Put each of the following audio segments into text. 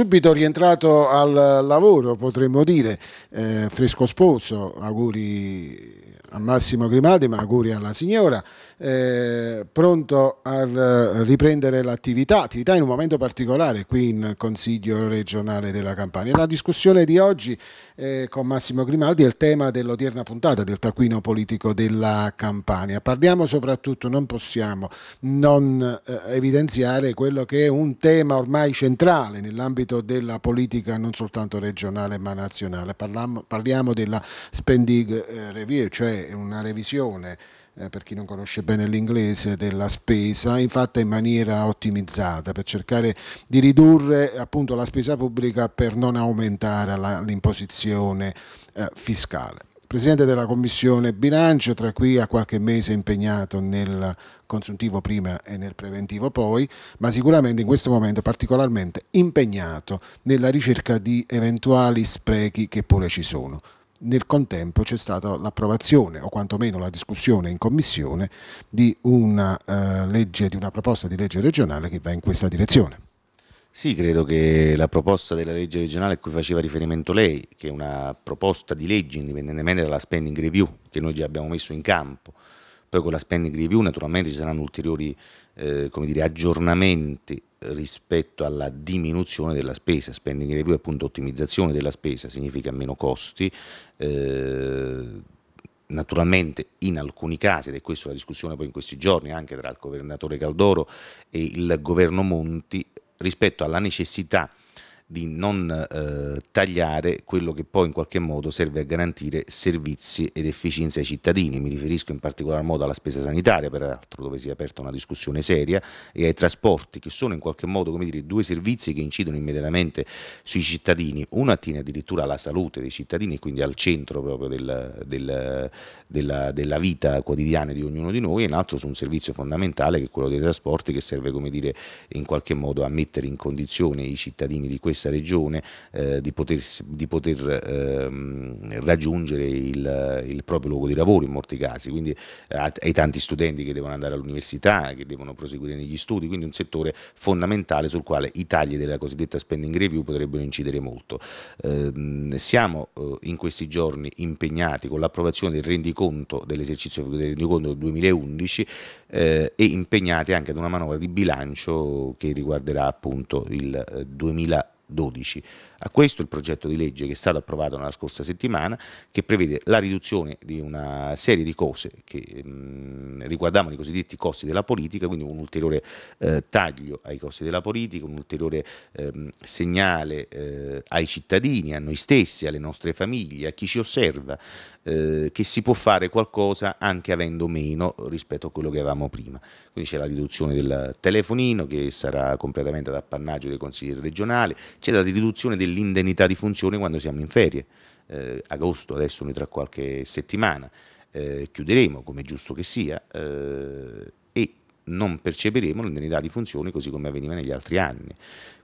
subito rientrato al lavoro, potremmo dire, eh, fresco sposo, auguri a Massimo Grimaldi, ma auguri alla signora eh, pronto a riprendere l'attività, attività in un momento particolare qui in Consiglio regionale della Campania. La discussione di oggi eh, con Massimo Grimaldi è il tema dell'odierna puntata del taccuino politico della Campania. Parliamo soprattutto, non possiamo non eh, evidenziare quello che è un tema ormai centrale nell'ambito della politica non soltanto regionale ma nazionale. Parliamo, parliamo della spending eh, review, cioè una revisione eh, per chi non conosce bene l'inglese, della spesa, infatti in maniera ottimizzata per cercare di ridurre appunto la spesa pubblica per non aumentare l'imposizione eh, fiscale. Presidente della Commissione Bilancio, tra qui a qualche mese impegnato nel consuntivo prima e nel preventivo poi, ma sicuramente in questo momento particolarmente impegnato nella ricerca di eventuali sprechi che pure ci sono nel contempo c'è stata l'approvazione o quantomeno la discussione in commissione di una, eh, legge, di una proposta di legge regionale che va in questa direzione. Sì, credo che la proposta della legge regionale a cui faceva riferimento lei, che è una proposta di legge indipendentemente dalla spending review che noi già abbiamo messo in campo, poi con la spending review naturalmente ci saranno ulteriori eh, dire, aggiornamenti rispetto alla diminuzione della spesa. Spending review è appunto ottimizzazione della spesa, significa meno costi. Eh, naturalmente in alcuni casi, ed è questa la discussione poi in questi giorni anche tra il governatore Caldoro e il governo Monti, rispetto alla necessità di non eh, tagliare quello che poi in qualche modo serve a garantire servizi ed efficienza ai cittadini. Mi riferisco in particolar modo alla spesa sanitaria, peraltro dove si è aperta una discussione seria, e ai trasporti, che sono in qualche modo dire, due servizi che incidono immediatamente sui cittadini. Uno attiene addirittura alla salute dei cittadini, quindi al centro proprio del, del, della, della, vita quotidiana di ognuno di noi, e l'altro su un servizio fondamentale che è quello dei trasporti, che serve dire, in qualche modo a mettere in condizione i cittadini di questo stessa regione eh, di, potersi, di poter, eh, raggiungere il, il, proprio luogo di lavoro in molti casi, quindi eh, ai tanti studenti che devono andare all'università, che devono proseguire negli studi, quindi un settore fondamentale sul quale i tagli della cosiddetta spending review potrebbero incidere molto. Ehm, siamo eh, in questi giorni impegnati con l'approvazione del rendiconto dell'esercizio del rendiconto del 2011 eh, e impegnati anche ad una manovra di bilancio che riguarderà appunto il 2012. Eh, a questo il progetto di legge che è stato approvato nella scorsa settimana, che prevede la riduzione di una serie di cose che riguardavano i cosiddetti costi della politica, quindi un ulteriore eh, taglio ai costi della politica, un ulteriore ehm, segnale eh, ai cittadini, a noi stessi, alle nostre famiglie, a chi ci osserva, eh, che si può fare qualcosa anche avendo meno rispetto a quello che avevamo prima. Quindi c'è la riduzione del telefonino che sarà completamente ad appannaggio dei consiglieri regionali, c'è la riduzione del dell'indennità di funzione quando siamo in ferie. Eh, agosto adesso noi tra qualche settimana eh, chiuderemo, come è giusto che sia, eh, e non percepiremo l'indennità di funzione così come avveniva negli altri anni.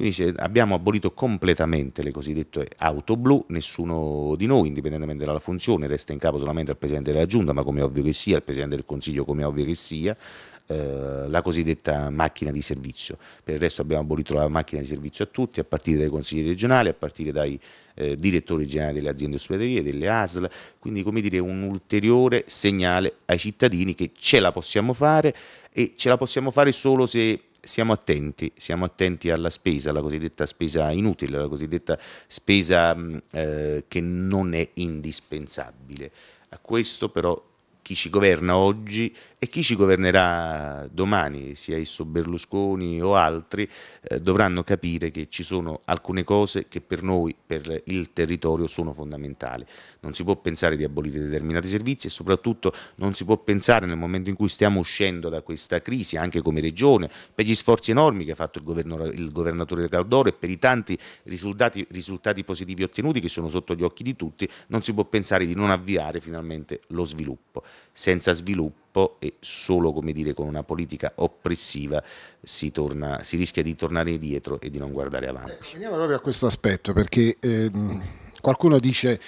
Quindi abbiamo abolito completamente le cosiddette auto blu, nessuno di noi, indipendentemente dalla funzione, resta in capo solamente al Presidente della Giunta, ma come ovvio che sia, al Presidente del Consiglio come ovvio che sia, eh, la cosiddetta macchina di servizio. Per il resto abbiamo abolito la macchina di servizio a tutti, a partire dai consigli regionali, a partire dai eh, direttori generali delle aziende ospedaliere, delle ASL, quindi come dire un ulteriore segnale ai cittadini che ce la possiamo fare e ce la possiamo fare solo se siamo attenti, siamo attenti alla spesa, alla cosiddetta spesa inutile, alla cosiddetta spesa mm, eh, che non è indispensabile. A questo però chi ci governa oggi e chi ci governerà domani, sia esso Berlusconi o altri, eh, dovranno capire che ci sono alcune cose che per noi, per il territorio, sono fondamentali. Non si può pensare di abolire determinati servizi e soprattutto non si può pensare nel momento in cui stiamo uscendo da questa crisi, anche come regione, per gli sforzi enormi che ha fatto il, governo, il governatore Caldoro e per i tanti risultati, risultati positivi ottenuti che sono sotto gli occhi di tutti, non si può pensare di non avviare finalmente lo sviluppo. Senza sviluppo troppo e solo dire, con una politica oppressiva si, torna, si, rischia di tornare indietro e di non guardare avanti. Andiamo eh, proprio a questo aspetto perché ehm, qualcuno dice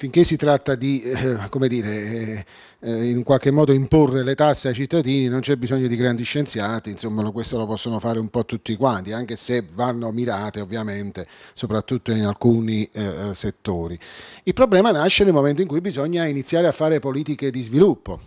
finché si tratta di, eh, dire, eh, eh in qualche modo imporre le tasse ai cittadini, non c'è bisogno di grandi scienziati, insomma questo lo possono fare un po' tutti quanti, anche se vanno mirate ovviamente, soprattutto in alcuni eh, eh settori. Il problema nasce nel momento in cui bisogna iniziare a fare politiche di sviluppo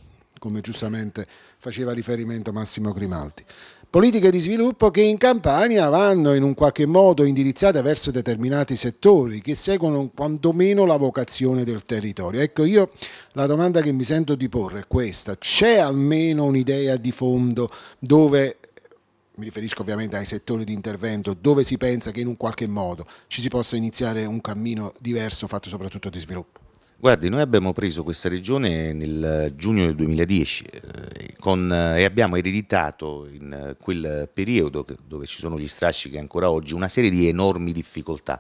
come giustamente faceva riferimento Massimo Grimaldi. Politiche di sviluppo che in Campania vanno in un qualche modo indirizzate verso determinati settori che seguono quantomeno la vocazione del territorio. Ecco, io la domanda che mi sento di porre è questa. C'è almeno un'idea di fondo dove mi riferisco ovviamente ai settori di intervento, dove si pensa che in un qualche modo ci si possa iniziare un cammino diverso fatto soprattutto di sviluppo? Guardi, noi abbiamo preso questa regione nel giugno del 2010 eh, con, eh, e abbiamo ereditato in eh, quel periodo che, dove ci sono gli strascichi ancora oggi una serie di enormi difficoltà.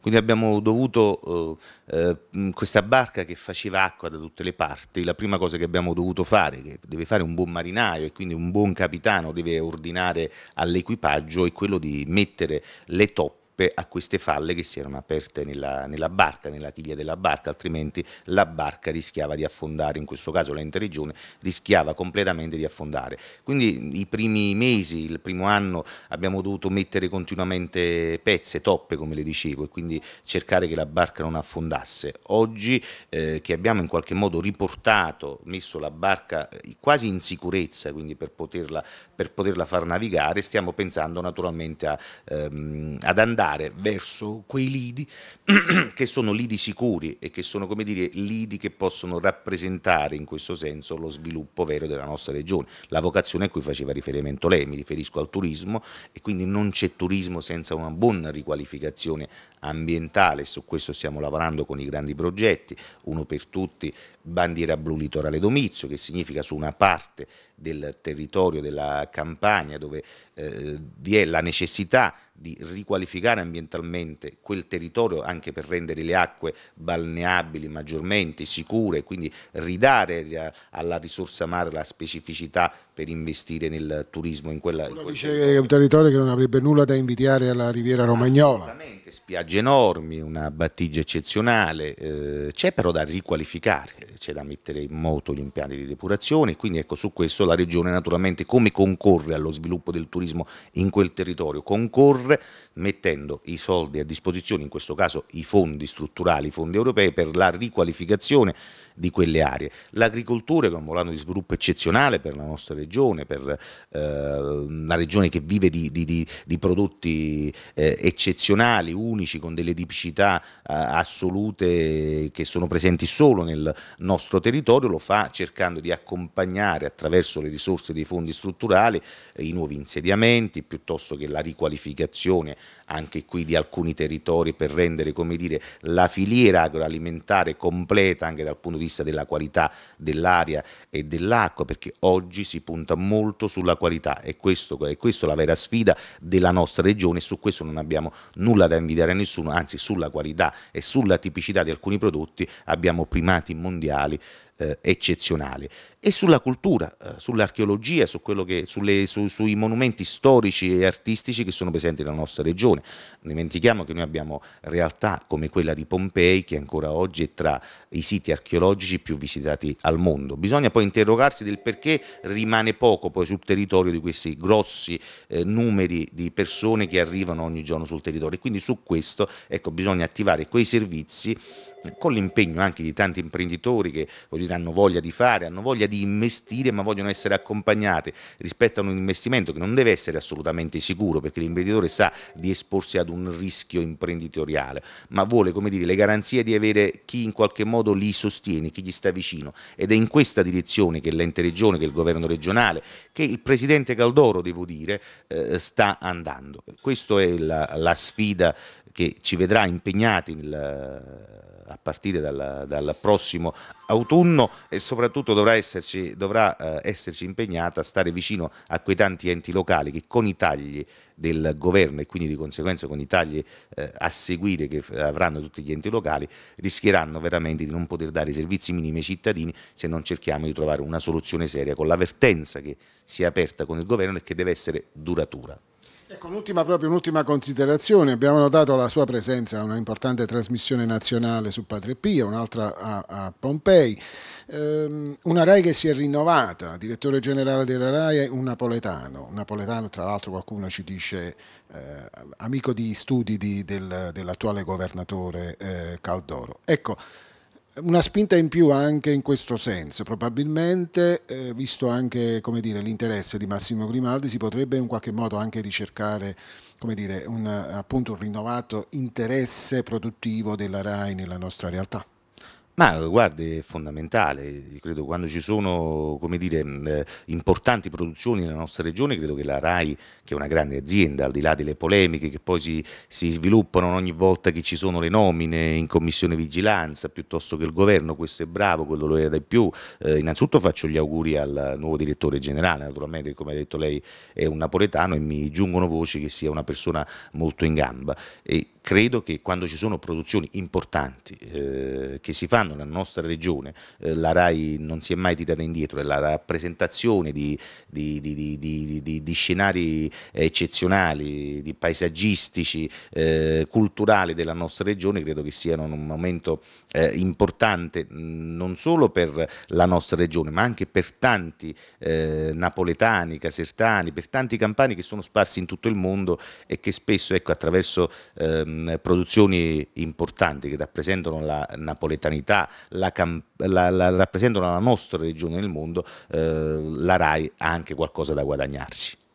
Quindi abbiamo dovuto, eh, eh, questa barca che faceva acqua da tutte le parti, la prima cosa che abbiamo dovuto fare, che deve fare un buon marinaio e quindi un buon capitano deve ordinare all'equipaggio è quello di mettere le top per, a queste falle che si erano aperte nella, nella, barca, nella chiglia della barca, altrimenti la barca rischiava di affondare, in questo caso l'ente regione rischiava completamente di affondare. Quindi i primi mesi, il primo anno abbiamo dovuto mettere continuamente pezze, toppe come le dicevo e quindi cercare che la barca non affondasse. Oggi eh, che abbiamo in qualche modo riportato, messo la barca eh, quasi in sicurezza, quindi per poterla, per poterla far navigare, stiamo pensando naturalmente a, ehm, ad andare andare verso quei lidi che sono lidi sicuri e che sono, come dire, lidi che possono rappresentare in questo senso lo sviluppo vero della nostra regione. La vocazione a cui faceva riferimento lei, mi riferisco al turismo e quindi non c'è turismo senza una buona riqualificazione ambientale, su questo stiamo lavorando con i grandi progetti, uno per tutti bandiera blu litorale domizio, che significa su una parte del territorio della Campania dove eh, vi è la necessità di riqualificare ambientalmente quel territorio anche per rendere le acque balneabili maggiormente sicure, quindi ridare alla risorsa mare la specificità per investire nel turismo in quella in dice è un territorio che non avrebbe nulla da invidiare alla riviera romagnola. Assolutamente, spiagge enormi, una battigia eccezionale, eh, c'è però da riqualificare, c'è da mettere in moto gli impianti di depurazione, quindi ecco su questo la regione naturalmente come concorre allo sviluppo del turismo in quel territorio? Concorre mettendo i soldi a disposizione, in questo caso i fondi strutturali, i fondi europei per la riqualificazione di quelle aree. L'agricoltura è un volano di sviluppo eccezionale per la nostra regione regione, per eh, una regione che vive di, di, di, di prodotti eh, eccezionali, unici, con delle tipicità eh, assolute che sono presenti solo nel nostro territorio, lo fa cercando di accompagnare attraverso le risorse dei fondi strutturali eh, i nuovi insediamenti, piuttosto che la riqualificazione anche qui di alcuni territori per rendere come dire, la filiera agroalimentare completa anche dal punto di vista della qualità dell'aria e dell'acqua, perché oggi si punta punta molto sulla qualità e questa è la vera sfida della nostra regione su questo non abbiamo nulla da invidiare a nessuno, anzi sulla qualità e sulla tipicità di alcuni prodotti abbiamo primati mondiali eh, eccezionale. E sulla cultura, eh, sull'archeologia, su su, sui monumenti storici e artistici che sono presenti nella nostra regione. Non dimentichiamo che noi abbiamo realtà come quella di Pompei, che ancora oggi è tra i siti archeologici più visitati al mondo. Bisogna poi interrogarsi del perché rimane poco poi sul territorio di questi grossi eh, numeri di persone che arrivano ogni giorno sul territorio. Quindi su questo ecco, bisogna attivare quei servizi eh, con l'impegno anche di tanti imprenditori che voglio Green hanno voglia di fare, hanno voglia di investire ma vogliono essere accompagnate rispetto a un investimento che non deve essere assolutamente sicuro perché l'imprenditore sa di esporsi ad un rischio imprenditoriale ma vuole come dire, le garanzie di avere chi in qualche modo li sostiene, chi gli sta vicino ed è in questa direzione che l'ente regione, che il governo regionale, che il presidente Caldoro devo dire eh, sta andando. Questa è la, la sfida che ci vedrà impegnati nel, a partire dal, dal, prossimo autunno e soprattutto dovrà, esserci, dovrà eh, esserci impegnata a stare vicino a quei tanti enti locali che con i tagli del governo e quindi di conseguenza con i tagli eh, a seguire che avranno tutti gli enti locali rischieranno veramente di non poter dare i servizi minimi ai cittadini se non cerchiamo di trovare una soluzione seria con l'avvertenza che si è aperta con il governo e che deve essere duratura. Ecco, un'ultima, proprio, un'ultima considerazione, abbiamo notato la sua presenza a una importante trasmissione nazionale su Padre Pio, un'altra a, a Pompei, ehm, una RAI che si è rinnovata, direttore generale della RAI è un napoletano, un napoletano tra l'altro qualcuno ci dice eh, amico di studi di, del, dell'attuale governatore eh, Caldoro. Ecco, una spinta in più anche in questo senso, probabilmente, eh, visto anche l'interesse di Massimo Grimaldi, si potrebbe in qualche modo anche ricercare dire, un, appunto, un rinnovato interesse produttivo della RAI nella nostra realtà. Ma guardi, è fondamentale, credo quando ci sono come dire, eh, importanti produzioni nella nostra regione, credo che la RAI, che è una grande azienda, al di là delle polemiche che poi si, si sviluppano ogni volta che ci sono le nomine in commissione vigilanza, piuttosto che il governo, questo è bravo, quello lo era di più, eh, innanzitutto faccio gli auguri al nuovo direttore generale, naturalmente come ha detto lei è un napoletano e mi giungono voci che sia una persona molto in gamba. E credo che quando ci sono produzioni importanti eh, che si fanno nella nostra regione, eh, la RAI non si è mai tirata indietro e la rappresentazione di, di, di, di scenari eccezionali, di paesaggistici, eh, culturali della nostra regione, credo che siano un momento eh, importante non solo per la nostra regione, ma anche per tanti eh, napoletani, casertani, per tanti campani che sono sparsi in tutto il mondo e che spesso ecco, attraverso ehm, Ehm, produzioni importanti che rappresentano la napoletanità, la, la, la, rappresentano la nostra regione nel mondo, eh, la RAI ha anche qualcosa da guadagnarci.